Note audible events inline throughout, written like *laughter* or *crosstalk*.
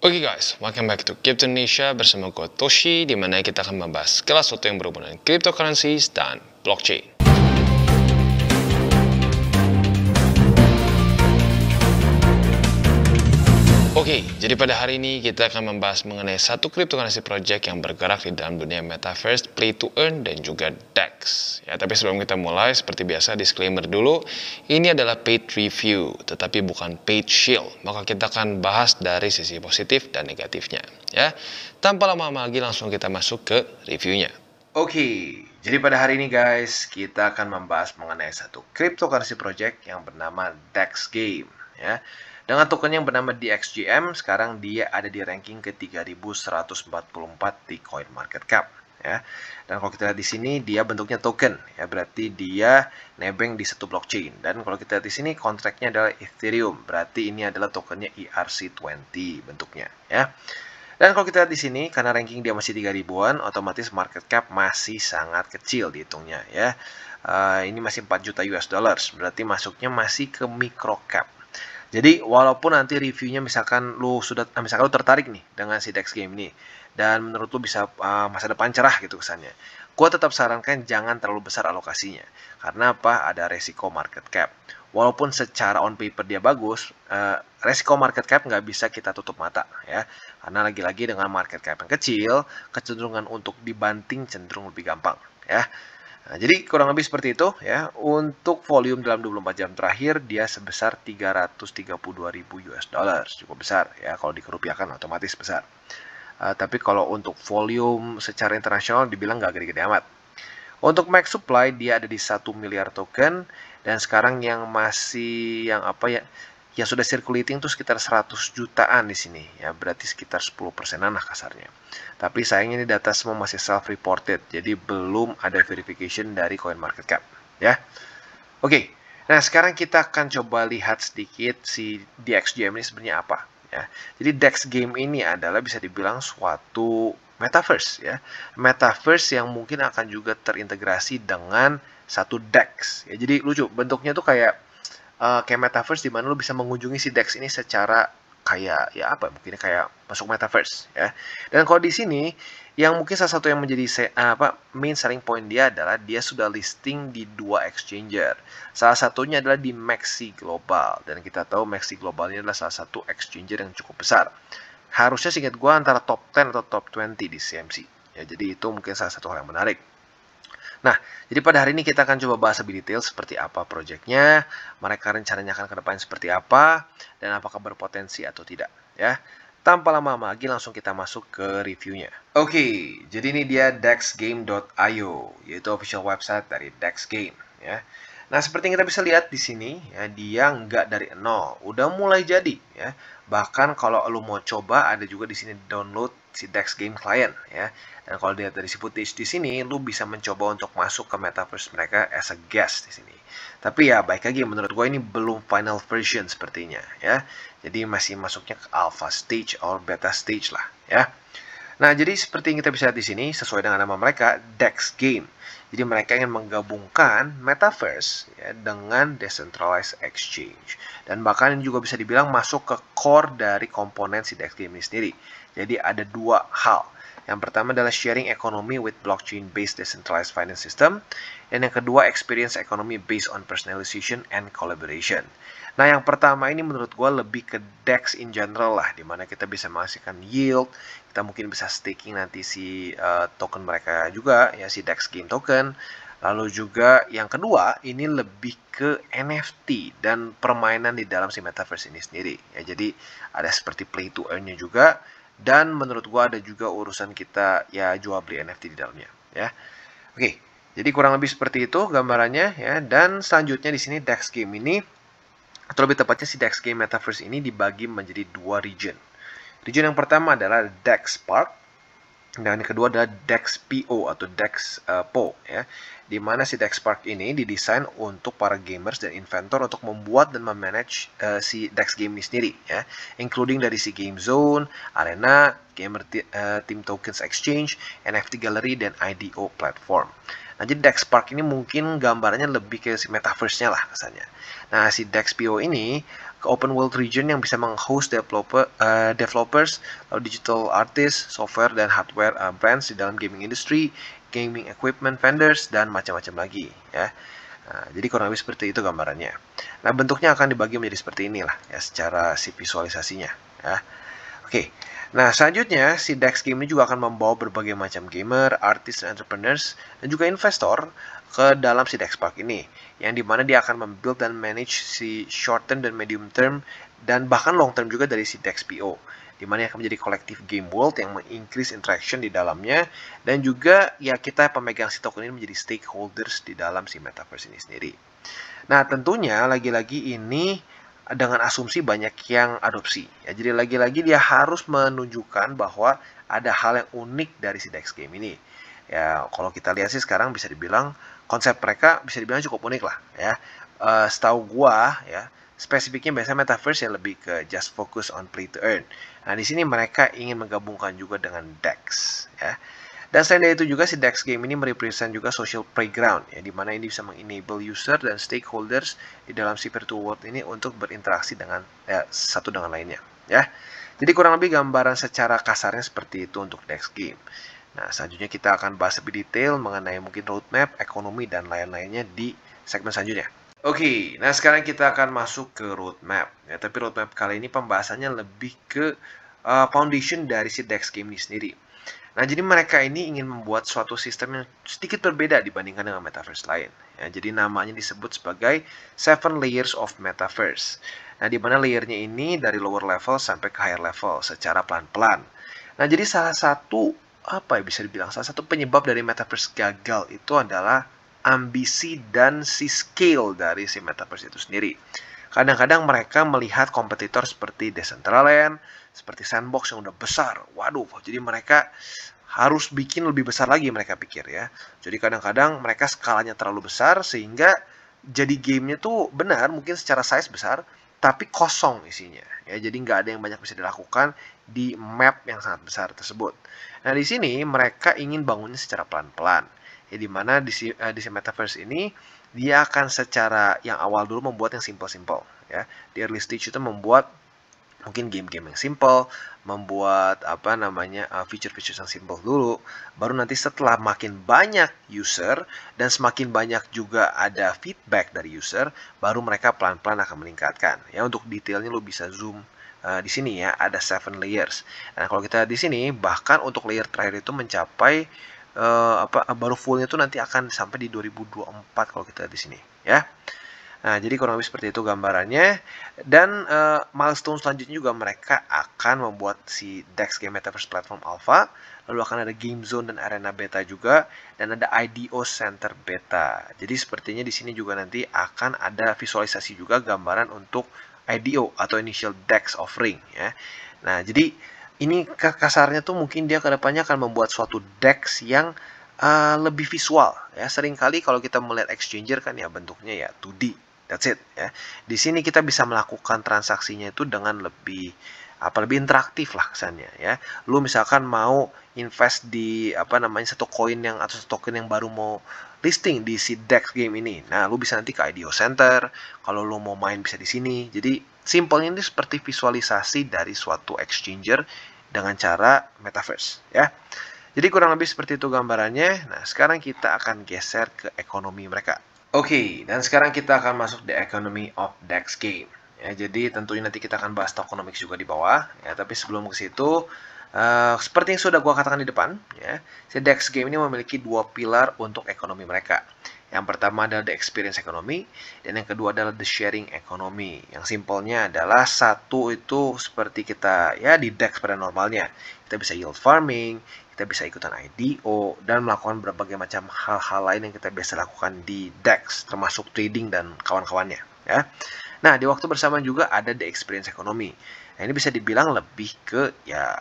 Oke okay guys, welcome back to Crypto Indonesia bersama gue Toshi di mana kita akan membahas kelas satu yang berhubungan cryptocurrencies dan blockchain. Oke, okay, jadi pada hari ini kita akan membahas mengenai satu cryptocurrency project yang bergerak di dalam dunia metaverse, play to earn, dan juga DEX. Ya, tapi sebelum kita mulai, seperti biasa disclaimer dulu, ini adalah paid review, tetapi bukan paid shield. Maka kita akan bahas dari sisi positif dan negatifnya. Ya, tanpa lama-lama lagi langsung kita masuk ke reviewnya. Oke, okay, jadi pada hari ini guys, kita akan membahas mengenai satu cryptocurrency project yang bernama DEX Game ya. Dengan token yang bernama DXGM, sekarang dia ada di ranking ke 3144 di coin market cap. Ya. Dan kalau kita lihat di sini, dia bentuknya token, ya berarti dia nebeng di satu blockchain. Dan kalau kita lihat di sini, kontraknya adalah Ethereum, berarti ini adalah tokennya ERC20 bentuknya. ya. Dan kalau kita lihat di sini, karena ranking dia masih 3 ribuan, otomatis market cap masih sangat kecil dihitungnya ya. Uh, ini masih 4 juta US dollars, berarti masuknya masih ke micro cap jadi walaupun nanti reviewnya misalkan lu sudah eh, misalkan lu tertarik nih dengan si Dex game ini dan menurut lu bisa uh, masa depan cerah gitu kesannya. Gua tetap sarankan jangan terlalu besar alokasinya. Karena apa? Ada resiko market cap. Walaupun secara on paper dia bagus, uh, resiko market cap nggak bisa kita tutup mata ya. Karena lagi-lagi dengan market cap yang kecil, kecenderungan untuk dibanting cenderung lebih gampang ya. Nah, jadi kurang lebih seperti itu ya. Untuk volume dalam 24 jam terakhir dia sebesar 332.000 US dollar, cukup besar ya kalau dikerupiahkan otomatis besar. Uh, tapi kalau untuk volume secara internasional dibilang nggak gede-gede amat. Untuk max supply dia ada di 1 miliar token dan sekarang yang masih yang apa ya yang sudah circulating itu sekitar 100 jutaan di sini ya berarti sekitar 10 persenan lah kasarnya tapi sayangnya ini data semua masih self reported jadi belum ada verification dari coin market cap ya oke okay. nah sekarang kita akan coba lihat sedikit si game ini sebenarnya apa ya jadi DEX game ini adalah bisa dibilang suatu metaverse ya metaverse yang mungkin akan juga terintegrasi dengan satu DEX ya jadi lucu bentuknya tuh kayak uh, kayak metaverse di mana lo bisa mengunjungi si Dex ini secara kayak ya apa mungkin kayak masuk metaverse ya. Dan kalau di sini yang mungkin salah satu yang menjadi eh, apa main selling point dia adalah dia sudah listing di dua exchanger. Salah satunya adalah di Maxi Global dan kita tahu Maxi Global ini adalah salah satu exchanger yang cukup besar. Harusnya singkat gua antara top 10 atau top 20 di CMC. Ya, jadi itu mungkin salah satu hal yang menarik. Nah, jadi pada hari ini kita akan coba bahas lebih detail seperti apa proyeknya, mereka rencananya akan ke depan seperti apa, dan apakah berpotensi atau tidak. Ya, tanpa lama-lama lagi langsung kita masuk ke reviewnya. Oke, okay, jadi ini dia dexgame.io, yaitu official website dari Dex Game. Ya. Nah, seperti yang kita bisa lihat di sini, ya, dia nggak dari nol, udah mulai jadi. ya. Bahkan kalau lo mau coba, ada juga di sini download si Dex Game Client ya. Dan kalau dilihat dari si footage di sini, lu bisa mencoba untuk masuk ke metaverse mereka as a guest di sini. Tapi ya baik lagi menurut gue ini belum final version sepertinya ya. Jadi masih masuknya ke alpha stage or beta stage lah ya. Nah, jadi seperti yang kita bisa lihat di sini, sesuai dengan nama mereka, Dex Game. Jadi mereka ingin menggabungkan metaverse ya, dengan decentralized exchange. Dan bahkan juga bisa dibilang masuk ke core dari komponen si Dex Game ini sendiri. Jadi ada dua hal. Yang pertama adalah sharing economy with blockchain-based decentralized finance system. Dan yang kedua, experience economy based on personalization and collaboration. Nah, yang pertama ini menurut gue lebih ke DEX in general lah, dimana kita bisa menghasilkan yield, kita mungkin bisa staking nanti si uh, token mereka juga, ya si DEX Gain Token. Lalu juga yang kedua, ini lebih ke NFT dan permainan di dalam si metaverse ini sendiri. Ya, jadi ada seperti play to earn-nya juga, dan menurut gua ada juga urusan kita ya jual beli NFT di dalamnya ya oke jadi kurang lebih seperti itu gambarannya ya dan selanjutnya di sini Dex game ini atau lebih tepatnya si Dex game metaverse ini dibagi menjadi dua region region yang pertama adalah Dex Park dan yang kedua adalah DEX PO atau DEX uh, eh, PO ya. Di mana si DEX Park ini didesain untuk para gamers dan inventor untuk membuat dan memanage uh, si DEX game ini sendiri ya, including dari si game zone, arena, gamer uh, team tokens exchange, NFT gallery dan IDO platform. Nah, jadi DEX Park ini mungkin gambarannya lebih ke si metaverse-nya lah rasanya. Nah, si DEX PO ini ke open world region yang bisa menghost developer, uh, developers, uh, digital artists, software dan hardware uh, brands di dalam gaming industry, gaming equipment vendors dan macam-macam lagi ya. Uh, jadi kurang lebih seperti itu gambarannya. Nah, bentuknya akan dibagi menjadi seperti inilah ya secara si visualisasinya ya. Oke. Nah, selanjutnya si Dex Game ini juga akan membawa berbagai macam gamer, artis, entrepreneurs dan juga investor ke dalam si Dexpark ini yang dimana dia akan membuild dan manage si short term dan medium term dan bahkan long term juga dari si DexPO di mana akan menjadi kolektif game world yang mengincrease interaction di dalamnya dan juga ya kita pemegang si token ini menjadi stakeholders di dalam si metaverse ini sendiri. Nah, tentunya lagi-lagi ini dengan asumsi banyak yang adopsi. Ya, jadi lagi-lagi dia harus menunjukkan bahwa ada hal yang unik dari si Dex game ini. Ya, kalau kita lihat sih sekarang bisa dibilang konsep mereka bisa dibilang cukup unik lah ya. Uh, setahu gua ya, spesifiknya biasanya metaverse yang lebih ke just focus on play to earn. Nah, di sini mereka ingin menggabungkan juga dengan DEX ya. Dan selain itu juga si DEX game ini merepresent juga social playground ya di mana ini bisa mengenable user dan stakeholders di dalam si virtual world ini untuk berinteraksi dengan ya, satu dengan lainnya ya. Jadi kurang lebih gambaran secara kasarnya seperti itu untuk DEX game. Nah, selanjutnya kita akan bahas lebih detail mengenai mungkin roadmap, ekonomi, dan lain-lainnya di segmen selanjutnya. Oke, okay, nah sekarang kita akan masuk ke roadmap. Ya, tapi roadmap kali ini pembahasannya lebih ke uh, foundation dari si Dex game ini sendiri. Nah, jadi mereka ini ingin membuat suatu sistem yang sedikit berbeda dibandingkan dengan metaverse lain. Ya, jadi namanya disebut sebagai Seven Layers of Metaverse. Nah, di mana layernya ini dari lower level sampai ke higher level secara pelan-pelan. Nah, jadi salah satu apa ya bisa dibilang salah satu penyebab dari metaverse gagal itu adalah ambisi dan si scale dari si metaverse itu sendiri. Kadang-kadang mereka melihat kompetitor seperti Decentraland, seperti Sandbox yang udah besar. Waduh, jadi mereka harus bikin lebih besar lagi mereka pikir ya. Jadi kadang-kadang mereka skalanya terlalu besar sehingga jadi gamenya tuh benar mungkin secara size besar tapi kosong isinya ya jadi nggak ada yang banyak bisa dilakukan di map yang sangat besar tersebut Nah, di sini mereka ingin bangunnya secara pelan-pelan. Ya, di mana di, uh, di metaverse ini dia akan secara yang awal dulu membuat yang simple-simple ya. Di early stage itu membuat mungkin game-game yang simple, membuat apa namanya eh, feature-feature yang simple dulu, baru nanti setelah makin banyak user dan semakin banyak juga ada feedback dari user, baru mereka pelan-pelan akan meningkatkan. Ya untuk detailnya lo bisa zoom uh, di sini ya ada seven layers. Nah, kalau kita di sini bahkan untuk layer terakhir itu mencapai uh, apa baru fullnya itu nanti akan sampai di 2024 kalau kita di sini ya. Nah, jadi kurang lebih seperti itu gambarannya. Dan uh, milestone selanjutnya juga mereka akan membuat si DEX Game Metaverse Platform Alpha, lalu akan ada Game Zone dan Arena Beta juga, dan ada IDO Center Beta. Jadi sepertinya di sini juga nanti akan ada visualisasi juga gambaran untuk IDO atau Initial DEX Offering ya. Nah, jadi ini kasarnya tuh mungkin dia kedepannya akan membuat suatu DEX yang uh, lebih visual ya. Seringkali kalau kita melihat exchanger kan ya bentuknya ya 2D. That's it ya. Di sini kita bisa melakukan transaksinya itu dengan lebih apa lebih interaktif lah kesannya ya. Lu misalkan mau invest di apa namanya satu koin yang atau satu token yang baru mau listing di si Dex game ini. Nah, lu bisa nanti ke IDO Center, kalau lu mau main bisa di sini. Jadi, simpelnya ini seperti visualisasi dari suatu exchanger dengan cara metaverse, ya. Jadi kurang lebih seperti itu gambarannya. Nah, sekarang kita akan geser ke ekonomi mereka. Oke, okay, dan sekarang kita akan masuk di economy of DEX game. Ya, jadi tentunya nanti kita akan bahas tokenomics juga di bawah. Ya, tapi sebelum ke situ, Uh, seperti yang sudah gue katakan di depan, ya, si Dex Game ini memiliki dua pilar untuk ekonomi mereka. Yang pertama adalah the experience ekonomi, dan yang kedua adalah the sharing ekonomi. Yang simpelnya adalah satu itu seperti kita ya di Dex pada normalnya. Kita bisa yield farming, kita bisa ikutan IDO, dan melakukan berbagai macam hal-hal lain yang kita biasa lakukan di Dex, termasuk trading dan kawan-kawannya. Ya. Nah, di waktu bersamaan juga ada the experience ekonomi. Nah, ini bisa dibilang lebih ke ya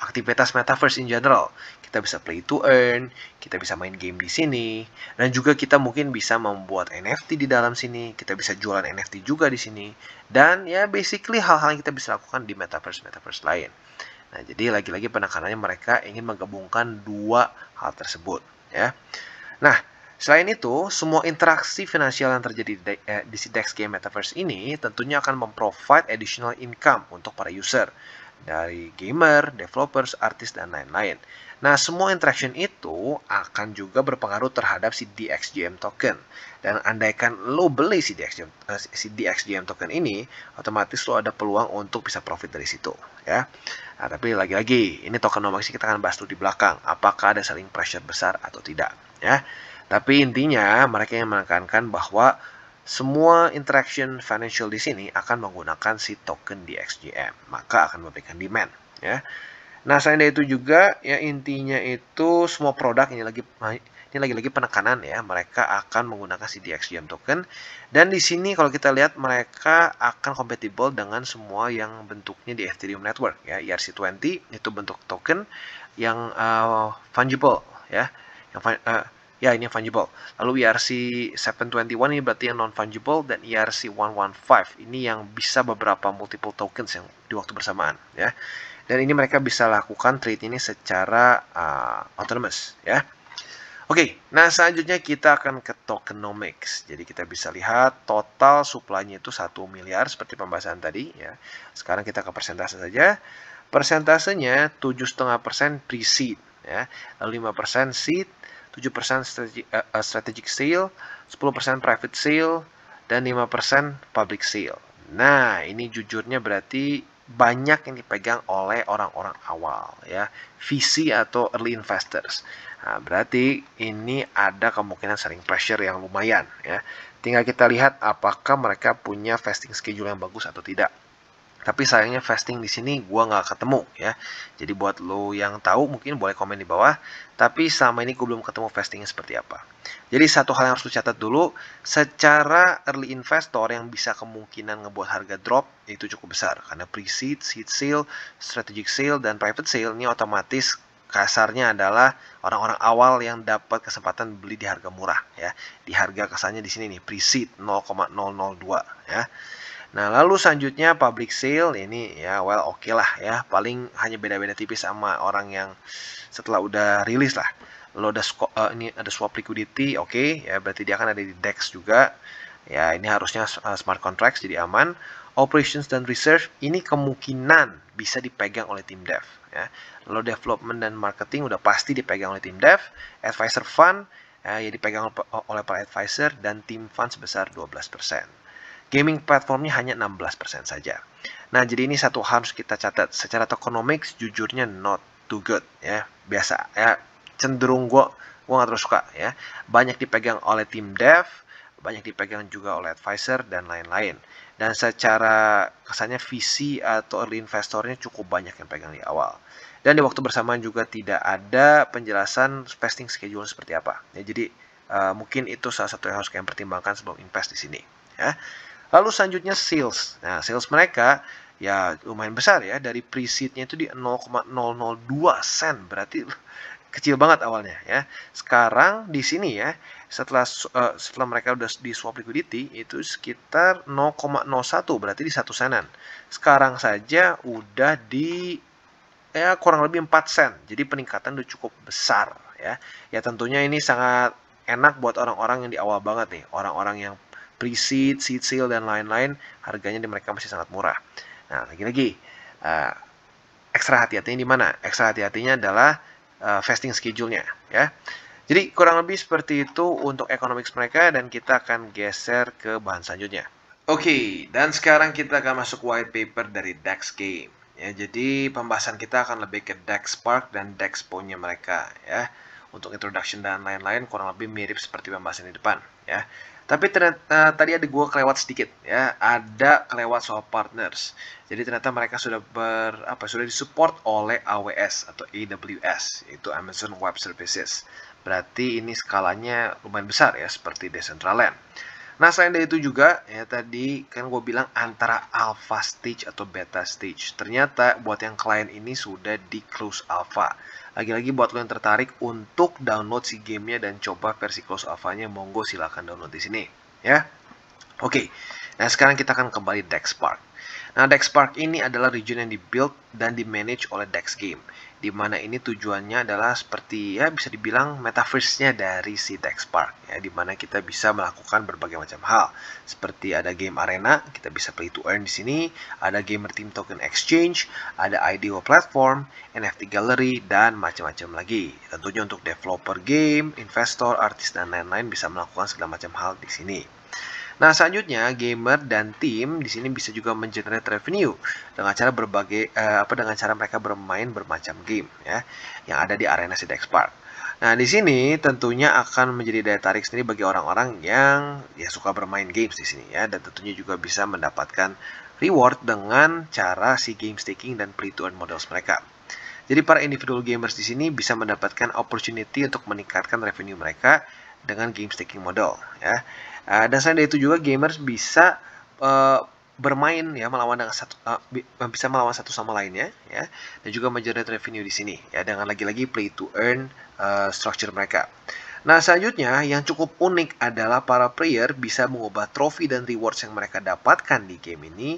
aktivitas metaverse in general. Kita bisa play to earn, kita bisa main game di sini, dan juga kita mungkin bisa membuat NFT di dalam sini, kita bisa jualan NFT juga di sini, dan ya basically hal-hal yang kita bisa lakukan di metaverse-metaverse lain. Nah, jadi lagi-lagi penekanannya mereka ingin menggabungkan dua hal tersebut, ya. Nah, Selain itu, semua interaksi finansial yang terjadi di, eh, Game Metaverse ini tentunya akan memprovide additional income untuk para user dari gamer, developers, artis, dan lain-lain. Nah, semua interaction itu akan juga berpengaruh terhadap si DXGM token. Dan andaikan lo beli si DXGM, eh, si DXGM token ini, otomatis lo ada peluang untuk bisa profit dari situ. ya. Nah, tapi lagi-lagi, ini token nomor kita akan bahas dulu di belakang. Apakah ada saling pressure besar atau tidak. ya. Tapi intinya, mereka yang menekankan bahwa semua interaction financial di sini akan menggunakan si token di xGM, maka akan memberikan demand. Ya. Nah, selain itu juga, ya intinya itu semua produk ini lagi ini lagi-lagi penekanan ya, mereka akan menggunakan si xGM token. Dan di sini kalau kita lihat mereka akan compatible dengan semua yang bentuknya di Ethereum network ya, ERC20 itu bentuk token yang uh, fungible ya, yang uh, ya ini fungible. Lalu ERC 721 ini berarti yang non-fungible dan ERC 115 ini yang bisa beberapa multiple tokens yang di waktu bersamaan ya. Dan ini mereka bisa lakukan trade ini secara uh, autonomous ya. Oke, okay, nah selanjutnya kita akan ke tokenomics. Jadi kita bisa lihat total supply itu satu miliar seperti pembahasan tadi ya. Sekarang kita ke persentase saja. Persentasenya tujuh persen pre-seed ya. lima persen seed, 7% eh, eh, strategic, uh, strategic sale, sepuluh persen private sale, dan lima persen public sale. Nah, ini jujurnya berarti banyak yang dipegang oleh orang-orang awal ya, VC atau early investors. Nah, berarti ini ada kemungkinan sering pressure yang lumayan ya. Tinggal kita lihat apakah mereka punya vesting schedule yang bagus atau tidak. Tapi sayangnya fasting di sini gue nggak ketemu ya. Jadi buat lo yang tahu mungkin boleh komen di bawah. Tapi selama ini gue belum ketemu fastingnya seperti apa. Jadi satu hal yang harus dicatat dulu, secara early investor yang bisa kemungkinan ngebuat harga drop itu cukup besar. Karena pre-seed, seed sale, strategic sale, dan private sale ini otomatis kasarnya adalah orang-orang awal yang dapat kesempatan beli di harga murah ya. Di harga kasarnya di sini nih pre-seed 0,002 ya. Nah, lalu selanjutnya public sale ini ya well oke okay lah ya, paling hanya beda-beda tipis sama orang yang setelah udah rilis lah. Lo ada uh, ini ada swap liquidity, oke okay, ya berarti dia akan ada di DEX juga. Ya, ini harusnya eh, smart contracts jadi aman. Operations dan research ini kemungkinan bisa dipegang oleh tim dev ya. lo development dan marketing udah pasti dipegang oleh tim dev, advisor fund ya, dipegang oleh para advisor dan tim fund sebesar 12%. Gaming platformnya hanya 16% saja. Nah, jadi ini satu hal harus kita catat. Secara tokenomics, jujurnya not too good ya. Biasa ya, cenderung gue gue nggak terus suka ya. Banyak dipegang oleh tim dev, banyak dipegang juga oleh advisor dan lain-lain. Dan secara kesannya visi atau early investornya cukup banyak yang pegang di awal. Dan di waktu bersamaan juga tidak ada penjelasan vesting schedule seperti apa. Ya, jadi uh, mungkin itu salah satu yang harus kalian pertimbangkan sebelum invest di sini. Ya. Lalu selanjutnya sales. Nah, sales mereka ya lumayan besar ya. Dari pre itu di 0,002 sen. Berarti *laughs* kecil banget awalnya ya. Sekarang di sini ya, setelah uh, setelah mereka udah di swap liquidity itu sekitar 0,01 berarti di satu senan. Sekarang saja udah di ya kurang lebih 4 sen. Jadi peningkatan udah cukup besar ya. Ya tentunya ini sangat enak buat orang-orang yang di awal banget nih, orang-orang yang pre-seed, seed sale, dan lain-lain, harganya di mereka masih sangat murah. Nah, lagi-lagi, uh, ekstra hati-hatinya di mana? Ekstra hati-hatinya adalah uh, vesting schedule-nya, ya. Jadi, kurang lebih seperti itu untuk economics mereka, dan kita akan geser ke bahan selanjutnya. Oke, okay, dan sekarang kita akan masuk white paper dari Dex Game. Ya, jadi pembahasan kita akan lebih ke Dex Park dan Dex Pony mereka ya. Untuk introduction dan lain-lain kurang lebih mirip seperti pembahasan di depan ya. Tapi ternyata tadi ada gue kelewat sedikit ya, ada kelewat soal partners. Jadi ternyata mereka sudah ber apa sudah disupport oleh AWS atau AWS itu Amazon Web Services. Berarti ini skalanya lumayan besar ya seperti Decentraland. Nah, selain dari itu juga, ya tadi kan gue bilang antara alpha stage atau beta stage. Ternyata buat yang klien ini sudah di close alpha. Lagi-lagi buat lo yang tertarik untuk download si gamenya dan coba versi close alphanya, monggo silahkan download di sini. Ya, oke. Okay. Nah, sekarang kita akan kembali Dex Park. Nah, Dex Park ini adalah region yang dibuild dan dimanage oleh Dex Game di mana ini tujuannya adalah seperti ya bisa dibilang metaverse-nya dari si Tech Park ya di mana kita bisa melakukan berbagai macam hal seperti ada game arena kita bisa play to earn di sini ada gamer team token exchange ada IDO platform NFT gallery dan macam-macam lagi tentunya untuk developer game investor artis dan lain-lain bisa melakukan segala macam hal di sini Nah, selanjutnya gamer dan tim di sini bisa juga mengenerate revenue dengan cara berbagai eh, apa dengan cara mereka bermain bermacam game ya yang ada di arena X Park. Nah, di sini tentunya akan menjadi daya tarik sendiri bagi orang-orang yang ya suka bermain games di sini ya dan tentunya juga bisa mendapatkan reward dengan cara si game staking dan play to earn models mereka. Jadi para individual gamers di sini bisa mendapatkan opportunity untuk meningkatkan revenue mereka dengan game staking modal, ya. Uh, dan selain itu juga gamers bisa uh, bermain ya melawan dengan satu uh, bisa melawan satu sama lainnya ya dan juga mengenerate revenue di sini ya dengan lagi-lagi play to earn uh, structure mereka. Nah, selanjutnya yang cukup unik adalah para player bisa mengubah trofi dan rewards yang mereka dapatkan di game ini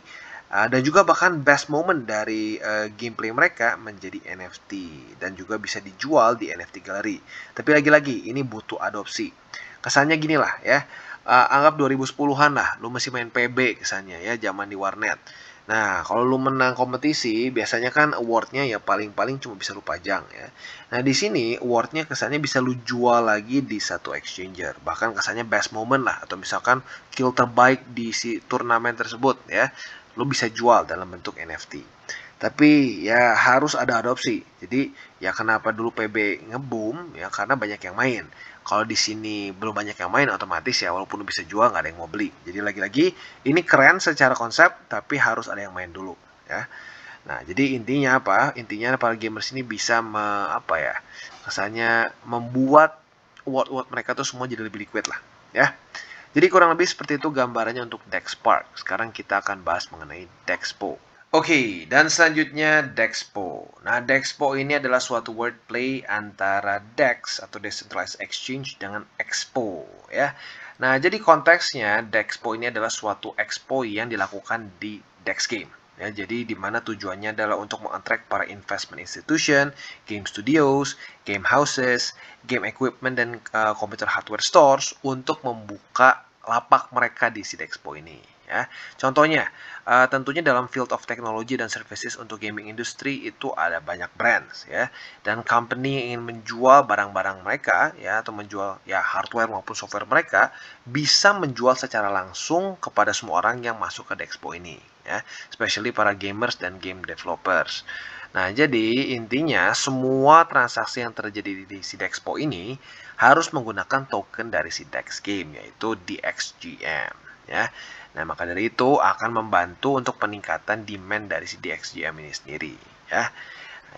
Ah, dan juga bahkan best moment dari uh, gameplay mereka menjadi NFT dan juga bisa dijual di NFT gallery. Tapi lagi-lagi ini butuh adopsi. Kesannya gini lah ya. Uh, anggap 2010-an lah lu masih main PB kesannya ya zaman di warnet. Nah, kalau lu menang kompetisi, biasanya kan awardnya ya paling-paling cuma bisa lu pajang ya. Nah, di sini awardnya kesannya bisa lu jual lagi di satu exchanger. Bahkan kesannya best moment lah, atau misalkan kill terbaik di si turnamen tersebut ya lo bisa jual dalam bentuk NFT. Tapi ya harus ada adopsi. Jadi ya kenapa dulu PB ngeboom ya karena banyak yang main. Kalau di sini belum banyak yang main otomatis ya walaupun lo bisa jual nggak ada yang mau beli. Jadi lagi-lagi ini keren secara konsep tapi harus ada yang main dulu ya. Nah, jadi intinya apa? Intinya para gamers ini bisa me, apa ya? Kesannya membuat world-world mereka tuh semua jadi lebih liquid lah, ya. Jadi kurang lebih seperti itu gambarannya untuk DexPark. Sekarang kita akan bahas mengenai DexPo. Oke, okay, dan selanjutnya DexPo. Nah, DexPo ini adalah suatu wordplay antara Dex atau Decentralized Exchange dengan Expo ya. Nah, jadi konteksnya DexPo ini adalah suatu expo yang dilakukan di Dex Game. Ya, jadi di mana tujuannya adalah untuk mengattract para investment institution, game studios, game houses, game equipment dan uh, computer hardware stores untuk membuka lapak mereka di Sidexpo ini. Ya. Contohnya, uh, tentunya dalam field of technology dan services untuk gaming industry itu ada banyak brands ya, dan company yang ingin menjual barang-barang mereka ya atau menjual ya hardware maupun software mereka bisa menjual secara langsung kepada semua orang yang masuk ke Dexpo ini ya, especially para gamers dan game developers. Nah, jadi intinya semua transaksi yang terjadi di Sidexpo ini harus menggunakan token dari Sidex Game yaitu DXGM ya. Nah, maka dari itu akan membantu untuk peningkatan demand dari si DXGM ini sendiri ya.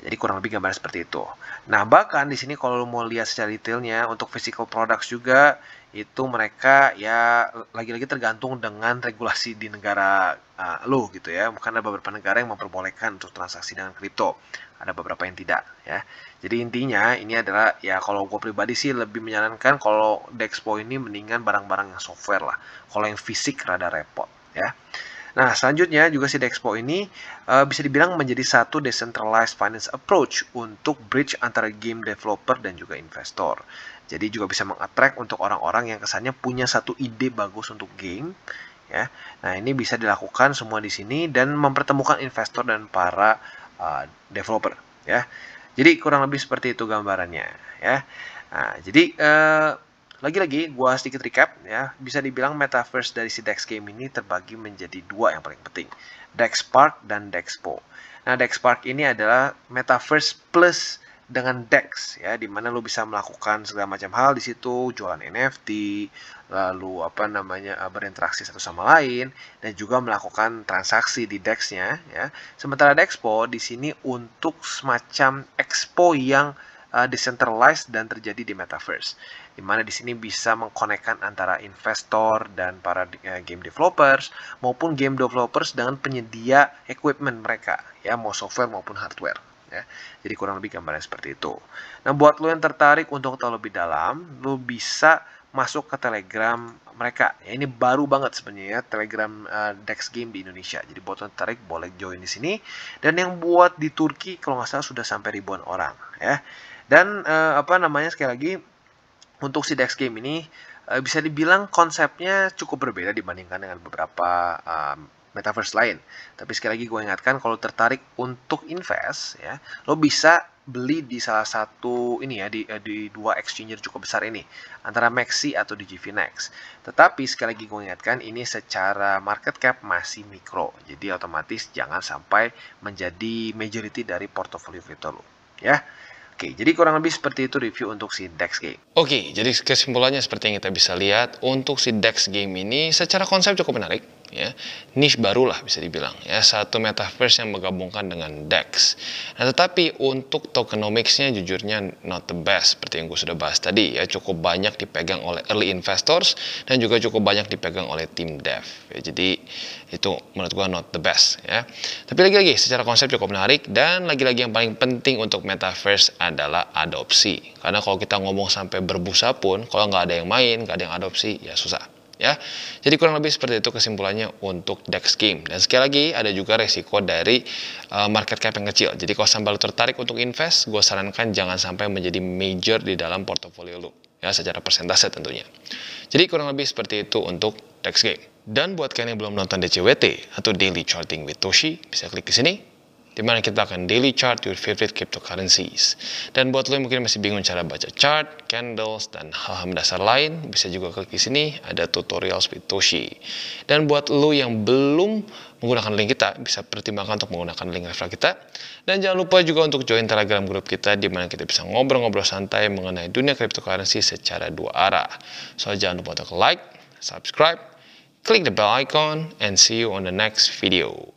Jadi kurang lebih gambar seperti itu. Nah, bahkan di sini kalau mau lihat secara detailnya untuk physical products juga itu mereka ya lagi-lagi tergantung dengan regulasi di negara uh, eh, lo gitu ya. Bukan ada beberapa negara yang memperbolehkan untuk transaksi dengan kripto. Ada beberapa yang tidak ya. Jadi intinya ini adalah ya kalau gue pribadi sih lebih menyarankan kalau Dexpo ini mendingan barang-barang yang software lah. Kalau yang fisik rada repot ya. Nah, selanjutnya juga si Dexpo ini uh, bisa dibilang menjadi satu decentralized finance approach untuk bridge antara game developer dan juga investor. Jadi juga bisa mengattract untuk orang-orang yang kesannya punya satu ide bagus untuk game ya. Nah, ini bisa dilakukan semua di sini dan mempertemukan investor dan para uh, developer ya. Jadi kurang lebih seperti itu gambarannya ya. Nah, jadi uh, lagi-lagi, gue sedikit recap ya. Bisa dibilang metaverse dari si Dex game ini terbagi menjadi dua yang paling penting. Dex Park dan Dexpo. Nah, Dex Park ini adalah metaverse plus dengan Dex ya, di mana lo bisa melakukan segala macam hal di situ, jualan NFT, lalu apa namanya eh, berinteraksi satu sama lain dan juga melakukan transaksi di Dexnya ya. Sementara Dexpo di sini untuk semacam expo yang eh, decentralized dan terjadi di metaverse di mana di sini bisa mengkonekkan antara investor dan para eh, game developers maupun game developers dengan penyedia equipment mereka ya mau software maupun hardware ya. Jadi kurang lebih gambarnya seperti itu. Nah, buat lo yang tertarik untuk tahu lebih dalam, lo bisa masuk ke Telegram mereka. Ya, ini baru banget sebenarnya ya, Telegram uh, Dex Game di Indonesia. Jadi buat yang tertarik boleh join di sini. Dan yang buat di Turki kalau nggak salah sudah sampai ribuan orang ya. Dan uh, apa namanya sekali lagi untuk si Dex game ini eh, bisa dibilang konsepnya cukup berbeda dibandingkan dengan beberapa uh, metaverse lain. Tapi sekali lagi gue ingatkan kalau tertarik untuk invest ya, lo bisa beli di salah satu ini ya di, eh, di dua exchanger cukup besar ini antara Maxi atau di GVNex. Tetapi sekali lagi gue ingatkan ini secara market cap masih mikro. Jadi otomatis jangan sampai menjadi majority dari portofolio crypto lo ya. Oke, jadi kurang lebih seperti itu review untuk si Dex Game. Oke, jadi kesimpulannya seperti yang kita bisa lihat, untuk si Dex Game ini secara konsep cukup menarik ya niche barulah bisa dibilang ya satu metaverse yang menggabungkan dengan DEX. Nah tetapi untuk tokenomicsnya jujurnya not the best seperti yang gue sudah bahas tadi ya cukup banyak dipegang oleh early investors dan juga cukup banyak dipegang oleh tim dev. Ya, jadi itu menurut gue not the best ya. Tapi lagi-lagi secara konsep cukup menarik dan lagi-lagi yang paling penting untuk metaverse adalah adopsi. Karena kalau kita ngomong sampai berbusa pun kalau nggak ada yang main, nggak ada yang adopsi ya susah ya. Jadi kurang lebih seperti itu kesimpulannya untuk DEX game Dan sekali lagi ada juga resiko dari uh, market cap yang kecil. Jadi kalau sampai lu tertarik untuk invest, gue sarankan jangan sampai menjadi major di dalam portofolio lo ya secara persentase tentunya. Jadi kurang lebih seperti itu untuk DEX game. Dan buat kalian yang belum nonton DCWT atau Daily Charting with Toshi, bisa klik di sini di mana kita akan daily chart your favorite cryptocurrencies. Dan buat lo yang mungkin masih bingung cara baca chart, candles, dan hal-hal mendasar lain, bisa juga klik di sini, ada tutorial Spitoshi. Dan buat lo yang belum menggunakan link kita, bisa pertimbangkan untuk menggunakan link referral kita. Dan jangan lupa juga untuk join Telegram grup kita, di mana kita bisa ngobrol-ngobrol santai mengenai dunia cryptocurrency secara dua arah. So, jangan lupa untuk like, subscribe, click the bell icon, and see you on the next video.